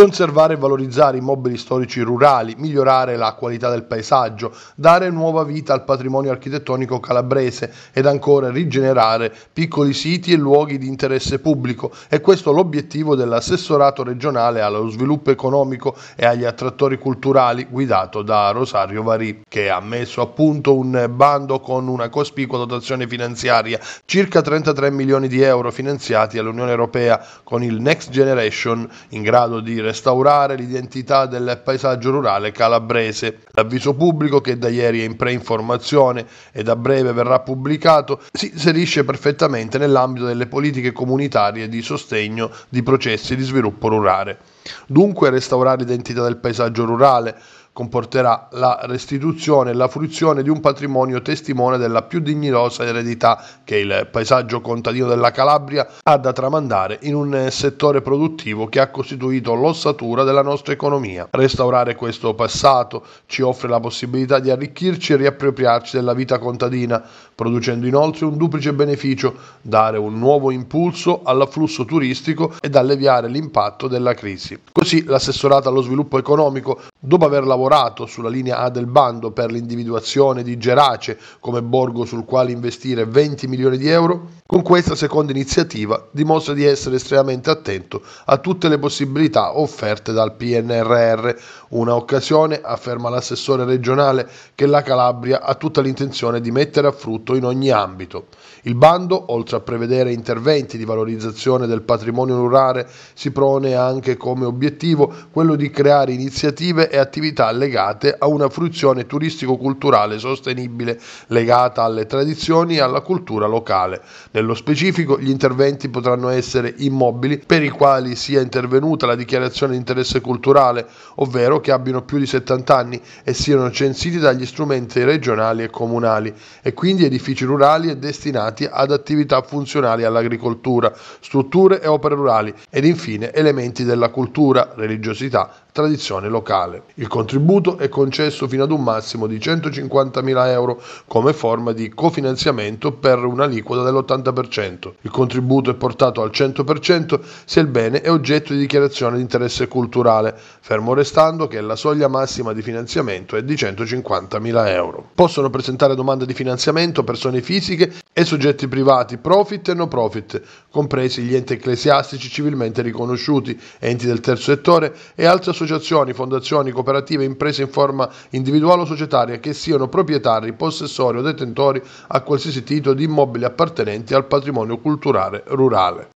conservare e valorizzare i mobili storici rurali, migliorare la qualità del paesaggio, dare nuova vita al patrimonio architettonico calabrese ed ancora rigenerare piccoli siti e luoghi di interesse pubblico. È questo l'obiettivo dell'assessorato regionale allo sviluppo economico e agli attrattori culturali guidato da Rosario Varì, che ha messo a punto un bando con una cospicua dotazione finanziaria, circa 33 milioni di euro finanziati all'Unione Europea con il Next Generation in grado di restaurare l'identità del paesaggio rurale calabrese. L'avviso pubblico, che da ieri è in preinformazione e da breve verrà pubblicato, si inserisce perfettamente nell'ambito delle politiche comunitarie di sostegno di processi di sviluppo rurale. Dunque restaurare l'identità del paesaggio rurale comporterà la restituzione e la fruizione di un patrimonio testimone della più dignitosa eredità che il paesaggio contadino della Calabria ha da tramandare in un eh, settore produttivo che ha costituito l'ossatura della nostra economia. Restaurare questo passato ci offre la possibilità di arricchirci e riappropriarci della vita contadina, producendo inoltre un duplice beneficio, dare un nuovo impulso all'afflusso turistico ed alleviare l'impatto della crisi. Così l'assessorato allo sviluppo economico Dopo aver lavorato sulla linea A del bando per l'individuazione di Gerace come borgo sul quale investire 20 milioni di euro, con questa seconda iniziativa dimostra di essere estremamente attento a tutte le possibilità offerte dal PNRR, una occasione, afferma l'assessore regionale, che la Calabria ha tutta l'intenzione di mettere a frutto in ogni ambito. Il bando, oltre a prevedere interventi di valorizzazione del patrimonio rurale, si pone anche come obiettivo quello di creare iniziative e attività legate a una fruizione turistico-culturale sostenibile legata alle tradizioni e alla cultura locale. Nello specifico gli interventi potranno essere immobili per i quali sia intervenuta la dichiarazione di interesse culturale, ovvero che abbiano più di 70 anni e siano censiti dagli strumenti regionali e comunali e quindi edifici rurali e destinati ad attività funzionali all'agricoltura, strutture e opere rurali ed infine elementi della cultura, religiosità, tradizione locale partecipare. Il contributo è concesso fino ad un massimo di 150.000 euro come forma di cofinanziamento per un'aliquota dell'80%. Il contributo è portato al 100% se il bene è oggetto di dichiarazione di interesse culturale, fermo restando che la soglia massima di finanziamento è di 150.000 euro. Possono presentare domande di finanziamento persone fisiche e soggetti privati profit e no profit, compresi gli enti ecclesiastici civilmente riconosciuti, enti del terzo settore e altre associazioni, fondazioni associazioni, cooperative, imprese in forma individuale o societaria che siano proprietari, possessori o detentori a qualsiasi titolo di immobili appartenenti al patrimonio culturale rurale.